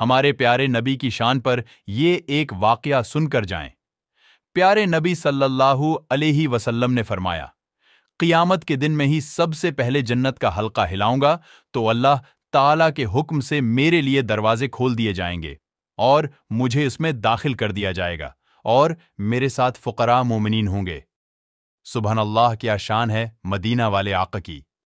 हमारे प्यारे नबी की शान पर ये एक वाकया सुनकर जाएं। प्यारे नबी सल्लल्लाहु अलैहि वसल्लम ने फरमाया क़ियामत के दिन में ही सबसे पहले जन्नत का हल्का हिलाऊंगा तो अल्लाह ताला के हुक्म से मेरे लिए दरवाजे खोल दिए जाएंगे और मुझे इसमें दाखिल कर दिया जाएगा और मेरे साथ फ़करा मोमिन होंगे सुबह अल्लाह क्या शान है मदीना वाले आक की